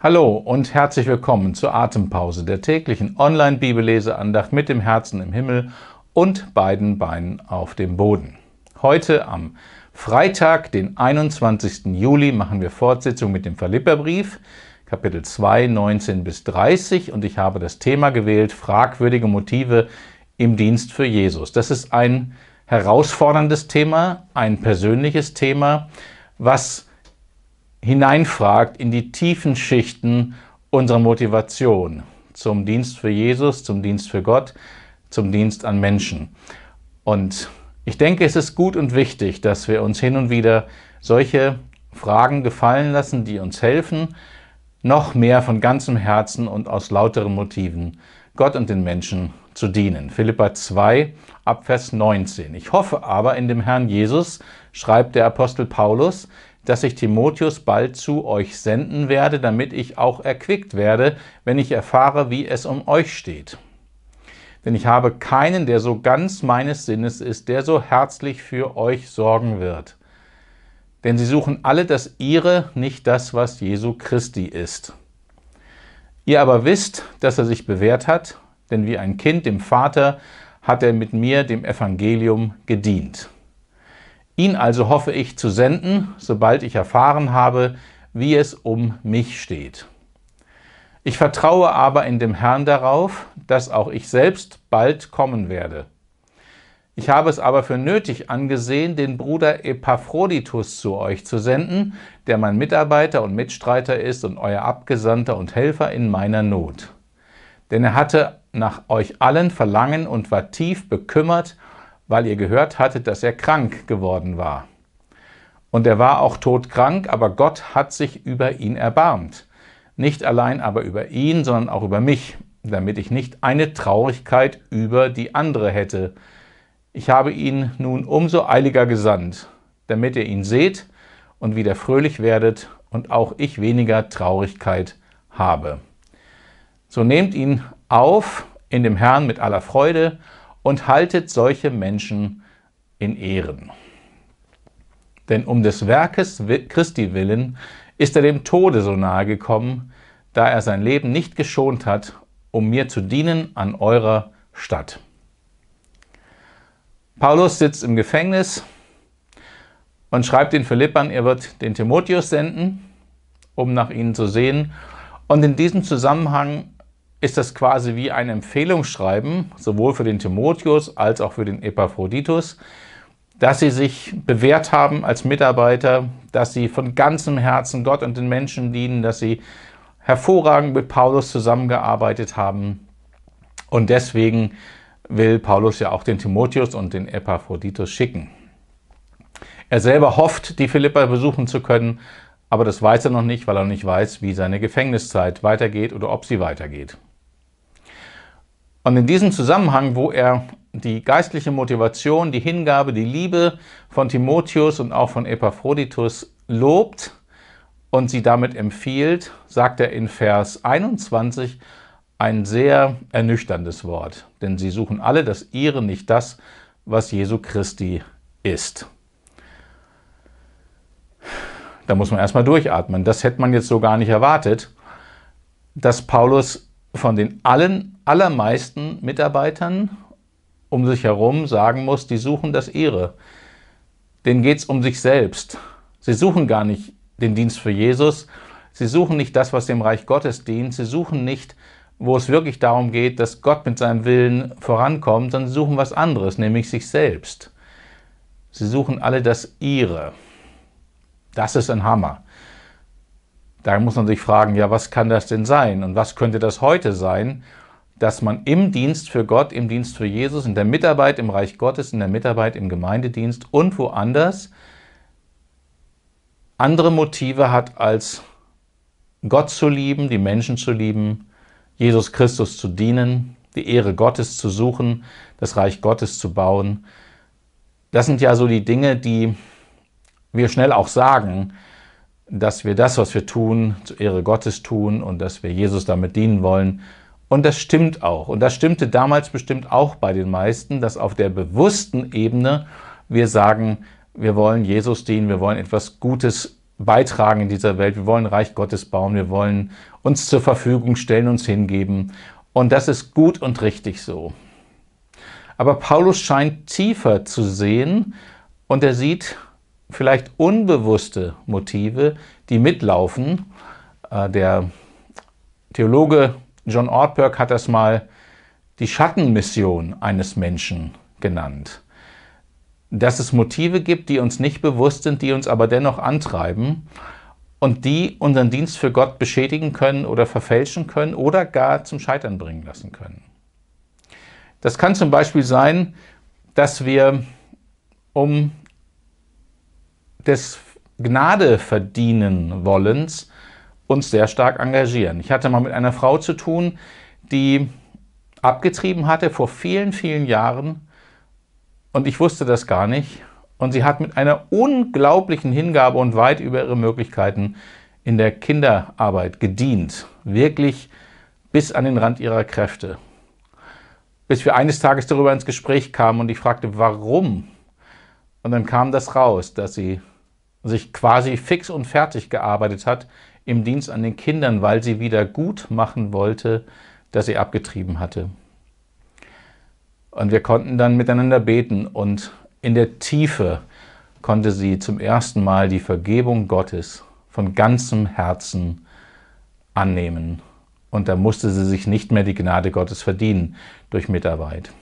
Hallo und herzlich willkommen zur Atempause, der täglichen online bibelleseandacht mit dem Herzen im Himmel und beiden Beinen auf dem Boden. Heute am Freitag, den 21. Juli, machen wir Fortsetzung mit dem Philipperbrief, Kapitel 2, 19 bis 30 und ich habe das Thema gewählt, fragwürdige Motive im Dienst für Jesus. Das ist ein herausforderndes Thema, ein persönliches Thema, was hineinfragt in die tiefen Schichten unserer Motivation zum Dienst für Jesus, zum Dienst für Gott, zum Dienst an Menschen. Und ich denke, es ist gut und wichtig, dass wir uns hin und wieder solche Fragen gefallen lassen, die uns helfen, noch mehr von ganzem Herzen und aus lauteren Motiven Gott und den Menschen zu dienen. Philippa 2, Abvers 19. Ich hoffe aber in dem Herrn Jesus, schreibt der Apostel Paulus, dass ich Timotheus bald zu euch senden werde, damit ich auch erquickt werde, wenn ich erfahre, wie es um euch steht. Denn ich habe keinen, der so ganz meines Sinnes ist, der so herzlich für euch sorgen wird. Denn sie suchen alle das ihre, nicht das, was Jesu Christi ist. Ihr aber wisst, dass er sich bewährt hat, denn wie ein Kind dem Vater hat er mit mir dem Evangelium gedient. Ihn also hoffe ich zu senden, sobald ich erfahren habe, wie es um mich steht. Ich vertraue aber in dem Herrn darauf, dass auch ich selbst bald kommen werde. Ich habe es aber für nötig angesehen, den Bruder Epaphroditus zu euch zu senden, der mein Mitarbeiter und Mitstreiter ist und euer Abgesandter und Helfer in meiner Not. Denn er hatte nach euch allen Verlangen und war tief bekümmert weil ihr gehört hattet, dass er krank geworden war. Und er war auch todkrank, aber Gott hat sich über ihn erbarmt. Nicht allein aber über ihn, sondern auch über mich, damit ich nicht eine Traurigkeit über die andere hätte. Ich habe ihn nun umso eiliger gesandt, damit ihr ihn seht und wieder fröhlich werdet und auch ich weniger Traurigkeit habe. So nehmt ihn auf in dem Herrn mit aller Freude und haltet solche Menschen in Ehren. Denn um des Werkes Christi willen ist er dem Tode so nahe gekommen, da er sein Leben nicht geschont hat, um mir zu dienen an eurer Stadt. Paulus sitzt im Gefängnis und schreibt den Philippern, er wird den Timotheus senden, um nach ihnen zu sehen. Und in diesem Zusammenhang ist das quasi wie ein Empfehlungsschreiben, sowohl für den Timotheus als auch für den Epaphroditus, dass sie sich bewährt haben als Mitarbeiter, dass sie von ganzem Herzen Gott und den Menschen dienen, dass sie hervorragend mit Paulus zusammengearbeitet haben. Und deswegen will Paulus ja auch den Timotheus und den Epaphroditus schicken. Er selber hofft, die Philippa besuchen zu können, aber das weiß er noch nicht, weil er noch nicht weiß, wie seine Gefängniszeit weitergeht oder ob sie weitergeht. Und in diesem Zusammenhang, wo er die geistliche Motivation, die Hingabe, die Liebe von Timotheus und auch von Epaphroditus lobt und sie damit empfiehlt, sagt er in Vers 21 ein sehr ernüchterndes Wort, denn sie suchen alle das ihre, nicht das, was Jesu Christi ist. Da muss man erstmal durchatmen. Das hätte man jetzt so gar nicht erwartet, dass Paulus von den allen, allermeisten Mitarbeitern um sich herum sagen muss, die suchen das ihre. Denen geht es um sich selbst. Sie suchen gar nicht den Dienst für Jesus. Sie suchen nicht das, was dem Reich Gottes dient. Sie suchen nicht, wo es wirklich darum geht, dass Gott mit seinem Willen vorankommt, sondern sie suchen was anderes, nämlich sich selbst. Sie suchen alle das ihre. Das ist ein Hammer. Da muss man sich fragen, ja, was kann das denn sein? Und was könnte das heute sein, dass man im Dienst für Gott, im Dienst für Jesus, in der Mitarbeit im Reich Gottes, in der Mitarbeit im Gemeindedienst und woanders andere Motive hat, als Gott zu lieben, die Menschen zu lieben, Jesus Christus zu dienen, die Ehre Gottes zu suchen, das Reich Gottes zu bauen. Das sind ja so die Dinge, die wir schnell auch sagen, dass wir das, was wir tun, zur Ehre Gottes tun und dass wir Jesus damit dienen wollen. Und das stimmt auch. Und das stimmte damals bestimmt auch bei den meisten, dass auf der bewussten Ebene wir sagen, wir wollen Jesus dienen, wir wollen etwas Gutes beitragen in dieser Welt, wir wollen Reich Gottes bauen, wir wollen uns zur Verfügung stellen, uns hingeben. Und das ist gut und richtig so. Aber Paulus scheint tiefer zu sehen und er sieht, vielleicht unbewusste Motive, die mitlaufen. Äh, der Theologe John Ortberg hat das mal die Schattenmission eines Menschen genannt. Dass es Motive gibt, die uns nicht bewusst sind, die uns aber dennoch antreiben und die unseren Dienst für Gott beschädigen können oder verfälschen können oder gar zum Scheitern bringen lassen können. Das kann zum Beispiel sein, dass wir, um des Gnade Wollens uns sehr stark engagieren. Ich hatte mal mit einer Frau zu tun, die abgetrieben hatte vor vielen, vielen Jahren und ich wusste das gar nicht. Und sie hat mit einer unglaublichen Hingabe und weit über ihre Möglichkeiten in der Kinderarbeit gedient. Wirklich bis an den Rand ihrer Kräfte. Bis wir eines Tages darüber ins Gespräch kamen und ich fragte, warum? Und dann kam das raus, dass sie sich quasi fix und fertig gearbeitet hat im Dienst an den Kindern, weil sie wieder gut machen wollte, dass sie abgetrieben hatte. Und wir konnten dann miteinander beten und in der Tiefe konnte sie zum ersten Mal die Vergebung Gottes von ganzem Herzen annehmen. Und da musste sie sich nicht mehr die Gnade Gottes verdienen durch Mitarbeit.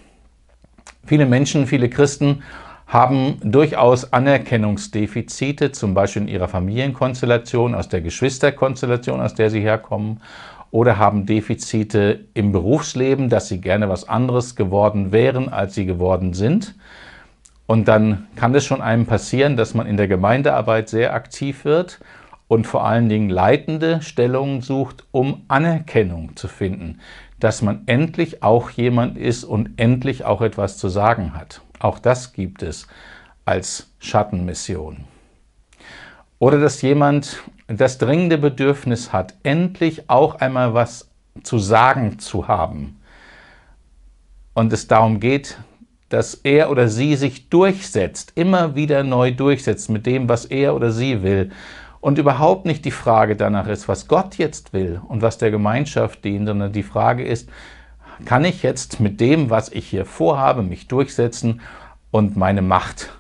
Viele Menschen, viele Christen haben durchaus Anerkennungsdefizite, zum Beispiel in ihrer Familienkonstellation, aus der Geschwisterkonstellation, aus der sie herkommen, oder haben Defizite im Berufsleben, dass sie gerne was anderes geworden wären, als sie geworden sind. Und dann kann es schon einem passieren, dass man in der Gemeindearbeit sehr aktiv wird und vor allen Dingen leitende Stellungen sucht, um Anerkennung zu finden, dass man endlich auch jemand ist und endlich auch etwas zu sagen hat. Auch das gibt es als Schattenmission. Oder dass jemand das dringende Bedürfnis hat, endlich auch einmal was zu sagen zu haben und es darum geht, dass er oder sie sich durchsetzt, immer wieder neu durchsetzt mit dem, was er oder sie will und überhaupt nicht die Frage danach ist, was Gott jetzt will und was der Gemeinschaft dient, sondern die Frage ist, kann ich jetzt mit dem, was ich hier vorhabe, mich durchsetzen und meine Macht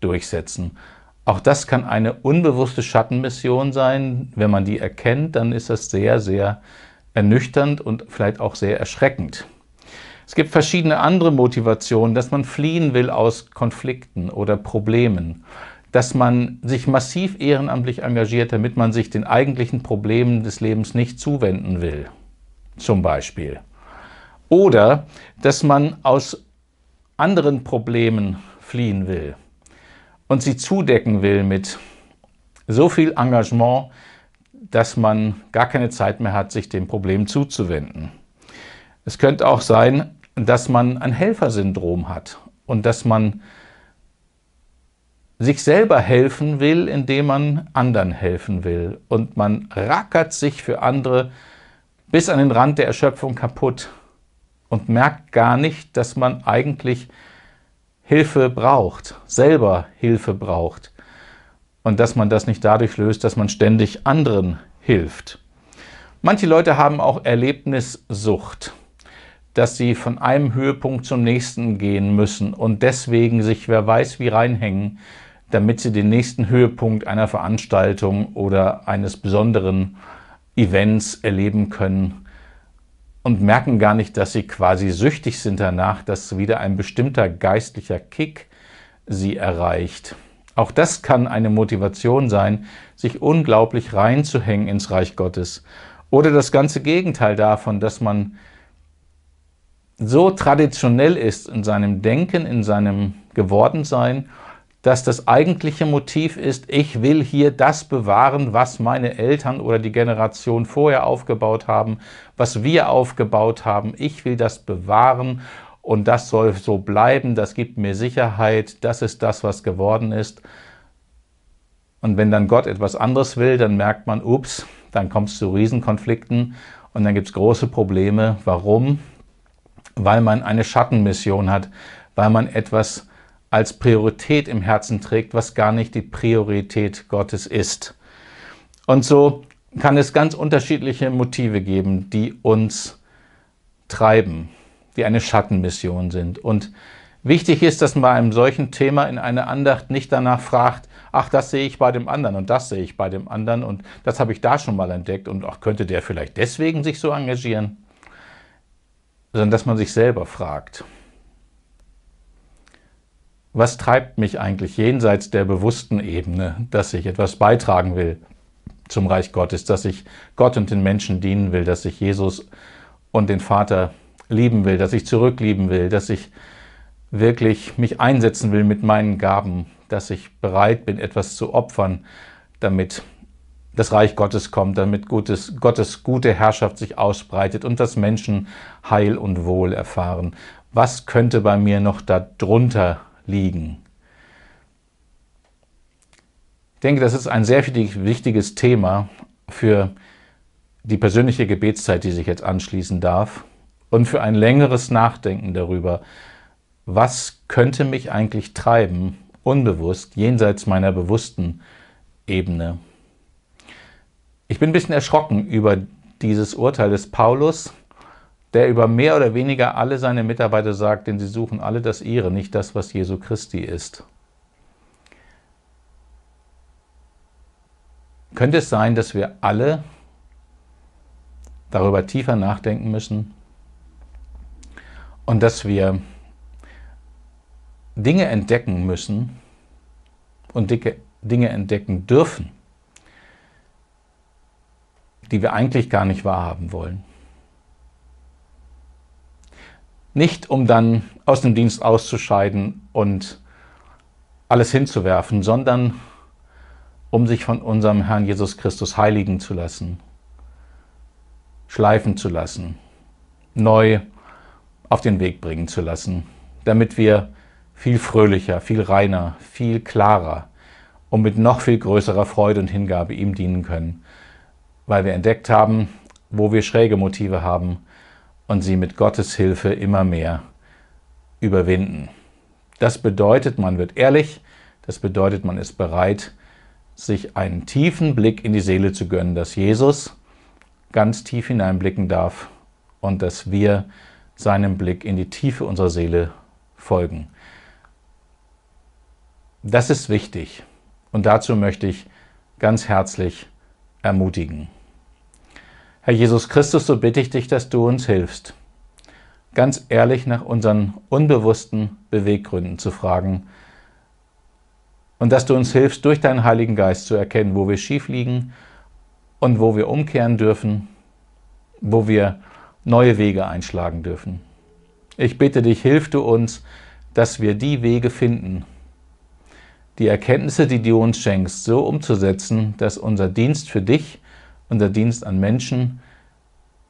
durchsetzen. Auch das kann eine unbewusste Schattenmission sein. Wenn man die erkennt, dann ist das sehr, sehr ernüchternd und vielleicht auch sehr erschreckend. Es gibt verschiedene andere Motivationen, dass man fliehen will aus Konflikten oder Problemen, dass man sich massiv ehrenamtlich engagiert, damit man sich den eigentlichen Problemen des Lebens nicht zuwenden will, zum Beispiel. Oder dass man aus anderen Problemen fliehen will und sie zudecken will mit so viel Engagement, dass man gar keine Zeit mehr hat, sich dem Problem zuzuwenden. Es könnte auch sein, dass man ein Helfersyndrom hat und dass man sich selber helfen will, indem man anderen helfen will. Und man rackert sich für andere bis an den Rand der Erschöpfung kaputt und merkt gar nicht, dass man eigentlich Hilfe braucht, selber Hilfe braucht und dass man das nicht dadurch löst, dass man ständig anderen hilft. Manche Leute haben auch Erlebnissucht, dass sie von einem Höhepunkt zum nächsten gehen müssen und deswegen sich wer weiß wie reinhängen, damit sie den nächsten Höhepunkt einer Veranstaltung oder eines besonderen Events erleben können und merken gar nicht, dass sie quasi süchtig sind danach, dass wieder ein bestimmter geistlicher Kick sie erreicht. Auch das kann eine Motivation sein, sich unglaublich reinzuhängen ins Reich Gottes. Oder das ganze Gegenteil davon, dass man so traditionell ist in seinem Denken, in seinem Gewordensein dass das eigentliche Motiv ist, ich will hier das bewahren, was meine Eltern oder die Generation vorher aufgebaut haben, was wir aufgebaut haben. Ich will das bewahren und das soll so bleiben, das gibt mir Sicherheit, das ist das, was geworden ist. Und wenn dann Gott etwas anderes will, dann merkt man, ups, dann kommt es zu Riesenkonflikten und dann gibt es große Probleme. Warum? Weil man eine Schattenmission hat, weil man etwas als Priorität im Herzen trägt, was gar nicht die Priorität Gottes ist. Und so kann es ganz unterschiedliche Motive geben, die uns treiben, die eine Schattenmission sind. Und wichtig ist, dass man bei einem solchen Thema in einer Andacht nicht danach fragt, ach, das sehe ich bei dem anderen und das sehe ich bei dem anderen und das habe ich da schon mal entdeckt und auch könnte der vielleicht deswegen sich so engagieren, sondern dass man sich selber fragt was treibt mich eigentlich jenseits der bewussten Ebene, dass ich etwas beitragen will zum Reich Gottes, dass ich Gott und den Menschen dienen will, dass ich Jesus und den Vater lieben will, dass ich zurücklieben will, dass ich wirklich mich einsetzen will mit meinen Gaben, dass ich bereit bin, etwas zu opfern, damit das Reich Gottes kommt, damit Gottes, Gottes gute Herrschaft sich ausbreitet und dass Menschen Heil und Wohl erfahren. Was könnte bei mir noch darunter liegen. Ich denke, das ist ein sehr wichtiges Thema für die persönliche Gebetszeit, die sich jetzt anschließen darf und für ein längeres Nachdenken darüber, was könnte mich eigentlich treiben, unbewusst, jenseits meiner bewussten Ebene. Ich bin ein bisschen erschrocken über dieses Urteil des Paulus, der über mehr oder weniger alle seine Mitarbeiter sagt, denn sie suchen alle das ihre, nicht das, was Jesu Christi ist. Könnte es sein, dass wir alle darüber tiefer nachdenken müssen und dass wir Dinge entdecken müssen und Dinge entdecken dürfen, die wir eigentlich gar nicht wahrhaben wollen? Nicht, um dann aus dem Dienst auszuscheiden und alles hinzuwerfen, sondern um sich von unserem Herrn Jesus Christus heiligen zu lassen, schleifen zu lassen, neu auf den Weg bringen zu lassen, damit wir viel fröhlicher, viel reiner, viel klarer und mit noch viel größerer Freude und Hingabe ihm dienen können, weil wir entdeckt haben, wo wir schräge Motive haben, und sie mit Gottes Hilfe immer mehr überwinden. Das bedeutet, man wird ehrlich, das bedeutet, man ist bereit, sich einen tiefen Blick in die Seele zu gönnen, dass Jesus ganz tief hineinblicken darf und dass wir seinem Blick in die Tiefe unserer Seele folgen. Das ist wichtig und dazu möchte ich ganz herzlich ermutigen. Herr Jesus Christus, so bitte ich dich, dass du uns hilfst, ganz ehrlich nach unseren unbewussten Beweggründen zu fragen und dass du uns hilfst, durch deinen Heiligen Geist zu erkennen, wo wir schief liegen und wo wir umkehren dürfen, wo wir neue Wege einschlagen dürfen. Ich bitte dich, hilf du uns, dass wir die Wege finden, die Erkenntnisse, die du uns schenkst, so umzusetzen, dass unser Dienst für dich und der Dienst an Menschen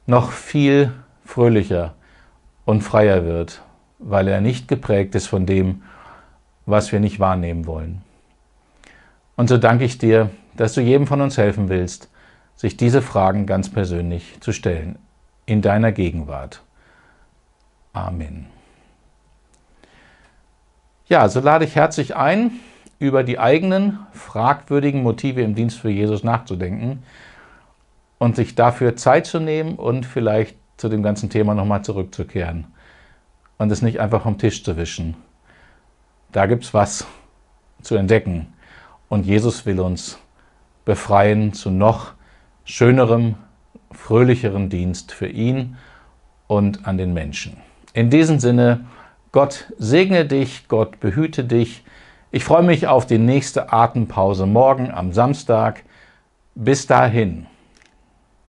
noch viel fröhlicher und freier wird, weil er nicht geprägt ist von dem, was wir nicht wahrnehmen wollen. Und so danke ich dir, dass du jedem von uns helfen willst, sich diese Fragen ganz persönlich zu stellen, in deiner Gegenwart. Amen. Ja, so lade ich herzlich ein, über die eigenen fragwürdigen Motive im Dienst für Jesus nachzudenken und sich dafür Zeit zu nehmen und vielleicht zu dem ganzen Thema nochmal zurückzukehren und es nicht einfach vom Tisch zu wischen. Da gibt es was zu entdecken. Und Jesus will uns befreien zu noch schönerem, fröhlicheren Dienst für ihn und an den Menschen. In diesem Sinne, Gott segne dich, Gott behüte dich. Ich freue mich auf die nächste Atempause morgen am Samstag. Bis dahin.